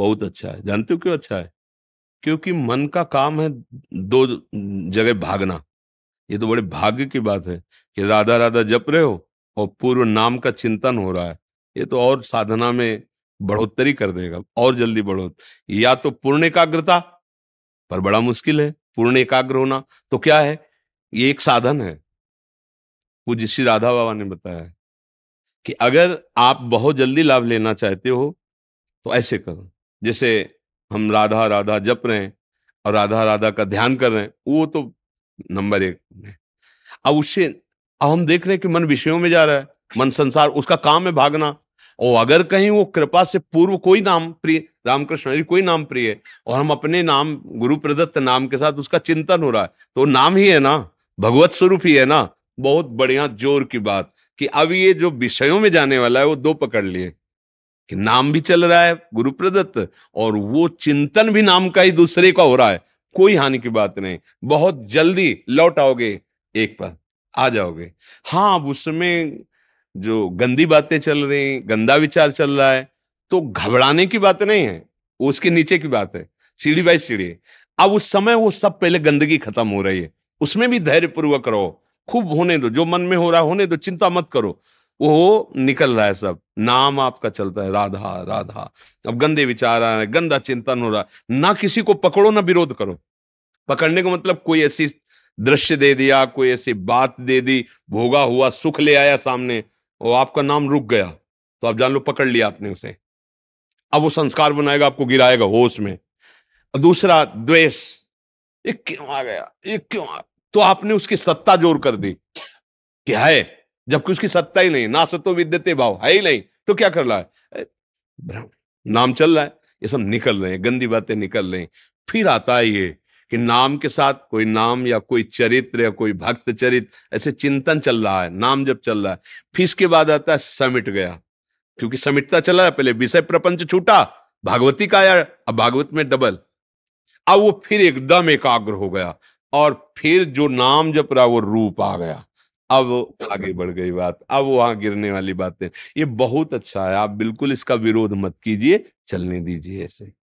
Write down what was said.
बहुत अच्छा है जानते हो क्यों अच्छा है क्योंकि मन का काम है दो जगह भागना ये तो बड़े भाग्य की बात है कि राधा राधा जप रहे हो और पूर्व नाम का चिंतन हो रहा है ये तो और साधना में बढ़ोतरी कर देगा और जल्दी बढ़ोत या तो पूर्ण एकाग्रता पर बड़ा मुश्किल है पूर्ण एकाग्र होना तो क्या है ये एक साधन है पूज्य श्री राधा बाबा ने बताया कि अगर आप बहुत जल्दी लाभ लेना चाहते हो तो ऐसे करो जैसे हम राधा राधा जप रहे हैं और राधा राधा का ध्यान कर रहे हैं वो तो नंबर एक अब उससे अब हम देख रहे हैं कि मन विषयों में जा रहा है मन संसार उसका काम है भागना और अगर कहीं वो कृपा से पूर्व कोई नाम प्रिय रामकृष्ण हरी कोई नाम प्रिय और हम अपने नाम गुरु प्रदत्त नाम के साथ उसका चिंतन हो रहा है तो नाम ही है ना भगवत स्वरूप ही है ना बहुत बढ़िया जोर की बात कि अब ये जो विषयों में जाने वाला है वो दो पकड़ लिए कि नाम भी चल रहा है गुरु प्रदत्त और वो चिंतन भी नाम का ही दूसरे का हो रहा है कोई हानि की बात नहीं बहुत जल्दी लौट आओगे एक पर आ जाओगे हाँ अब उसमें जो गंदी बातें चल रही गंदा विचार चल रहा है तो घबराने की बात नहीं है उसके नीचे की बात है सीढ़ी बाई सीढ़ी अब उस समय वो सब पहले गंदगी खत्म हो रही है उसमें भी धैर्य पूर्वक रहो खूब होने दो जो मन में हो रहा होने दो चिंता मत करो वो निकल रहा है सब नाम आपका चलता है राधा राधा अब गंदे विचार आ रहे हैं गंदा चिंतन हो रहा है ना किसी को पकड़ो ना विरोध करो पकड़ने का मतलब कोई ऐसी दृश्य दे दिया कोई ऐसी बात दे दी भोगा हुआ सुख ले आया सामने और आपका नाम रुक गया तो आप जान लो पकड़ लिया आपने उसे अब वो संस्कार बनाएगा आपको गिराएगा होश में दूसरा द्वेष ये क्यों आ गया ये क्यों आ तो आपने उसकी सत्ता जोर कर दी क्या है जबकि उसकी सत्ता ही नहीं ना सत्तो विद्यते भाव है ही नहीं तो क्या कर रहा है नाम चल रहा है ये सब निकल रहे हैं गंदी बातें निकल रही फिर आता है ये कि नाम के साथ कोई नाम या कोई चरित्र या कोई भक्त चरित्र ऐसे चिंतन चल रहा है नाम जब चल रहा है फिर इसके बाद आता है समिट गया क्योंकि समिटता चला है पहले विषय प्रपंच छूटा भागवती का आया अब भागवत में डबल अब वो फिर एकदम एकाग्र हो गया और फिर जो नाम जप रहा वो रूप आ गया अब आगे बढ़ गई बात अब वहां गिरने वाली बातें ये बहुत अच्छा है आप बिल्कुल इसका विरोध मत कीजिए चलने दीजिए ऐसे